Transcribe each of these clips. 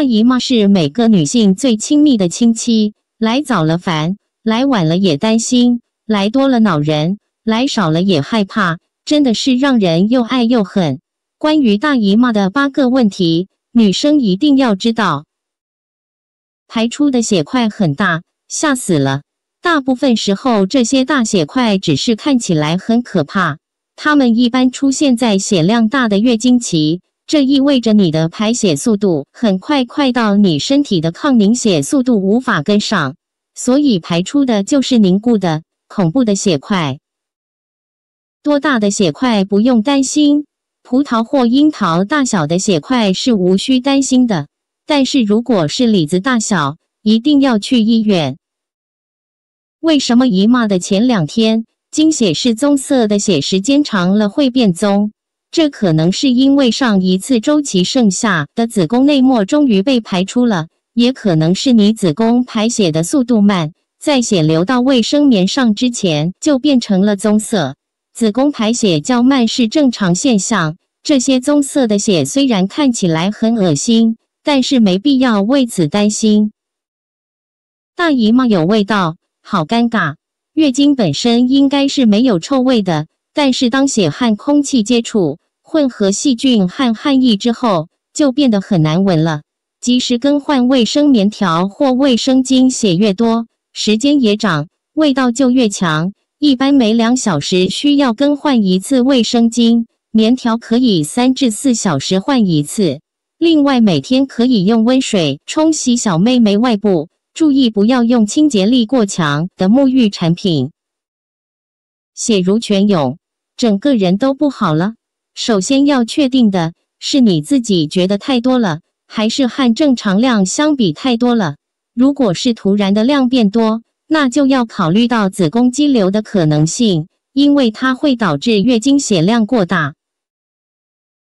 大姨妈是每个女性最亲密的亲戚，来早了烦，来晚了也担心，来多了恼人，来少了也害怕，真的是让人又爱又恨。关于大姨妈的八个问题，女生一定要知道。排出的血块很大，吓死了。大部分时候，这些大血块只是看起来很可怕，它们一般出现在血量大的月经期。这意味着你的排血速度很快，快到你身体的抗凝血速度无法跟上，所以排出的就是凝固的、恐怖的血块。多大的血块不用担心，葡萄或樱桃大小的血块是无需担心的。但是如果是李子大小，一定要去医院。为什么姨妈的前两天经血是棕色的血，时间长了会变棕？这可能是因为上一次周期剩下的子宫内膜终于被排出了，也可能是你子宫排血的速度慢，在血流到卫生棉上之前就变成了棕色。子宫排血较慢是正常现象，这些棕色的血虽然看起来很恶心，但是没必要为此担心。大姨妈有味道，好尴尬。月经本身应该是没有臭味的。但是当血和空气接触、混合细菌和汗液之后，就变得很难闻了。及时更换卫生棉条或卫生巾，血越多、时间也长，味道就越强。一般每两小时需要更换一次卫生巾，棉条可以三至四小时换一次。另外，每天可以用温水冲洗小妹妹外部，注意不要用清洁力过强的沐浴产品。血如泉涌。整个人都不好了。首先要确定的是，你自己觉得太多了，还是和正常量相比太多了。如果是突然的量变多，那就要考虑到子宫肌瘤的可能性，因为它会导致月经血量过大。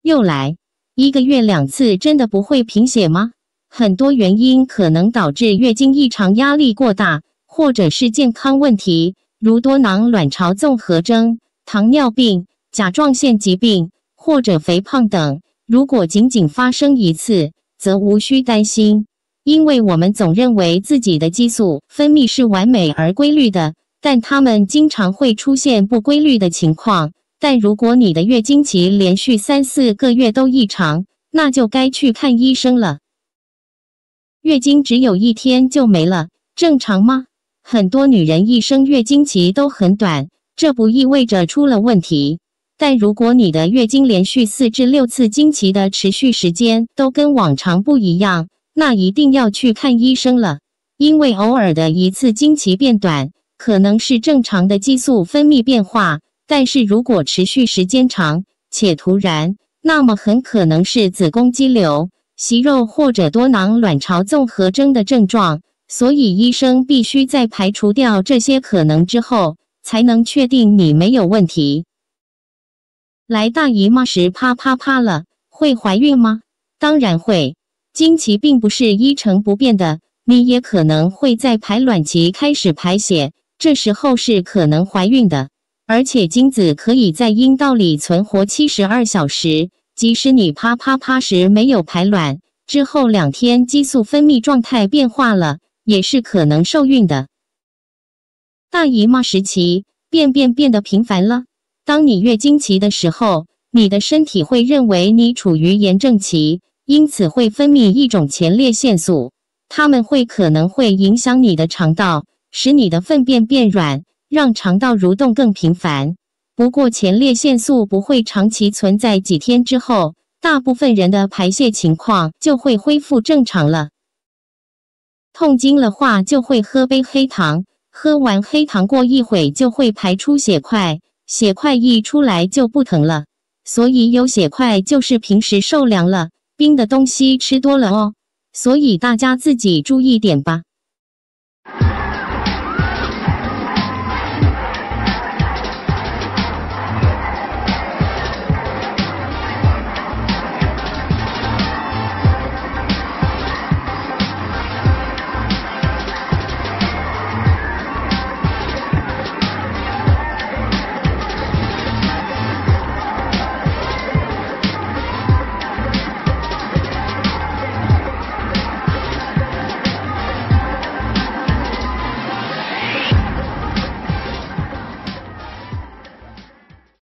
又来一个月两次，真的不会贫血吗？很多原因可能导致月经异常，压力过大，或者是健康问题，如多囊卵巢综合征。糖尿病、甲状腺疾病或者肥胖等，如果仅仅发生一次，则无需担心，因为我们总认为自己的激素分泌是完美而规律的，但它们经常会出现不规律的情况。但如果你的月经期连续三四个月都异常，那就该去看医生了。月经只有一天就没了，正常吗？很多女人一生月经期都很短。这不意味着出了问题，但如果你的月经连续四至六次经期的持续时间都跟往常不一样，那一定要去看医生了。因为偶尔的一次经期变短，可能是正常的激素分泌变化，但是如果持续时间长且突然，那么很可能是子宫肌瘤、息肉或者多囊卵巢综合征的症状。所以，医生必须在排除掉这些可能之后。才能确定你没有问题。来大姨妈时啪啪啪了，会怀孕吗？当然会。经期并不是一成不变的，你也可能会在排卵期开始排血，这时候是可能怀孕的。而且精子可以在阴道里存活七十二小时，即使你啪啪啪时没有排卵，之后两天激素分泌状态变化了，也是可能受孕的。大姨妈时期，便便变得频繁了。当你月经期的时候，你的身体会认为你处于炎症期，因此会分泌一种前列腺素，它们会可能会影响你的肠道，使你的粪便变软，让肠道蠕动更频繁。不过，前列腺素不会长期存在，几天之后，大部分人的排泄情况就会恢复正常了。痛经的话，就会喝杯黑糖。喝完黑糖过一会就会排出血块，血块一出来就不疼了。所以有血块就是平时受凉了，冰的东西吃多了哦。所以大家自己注意点吧。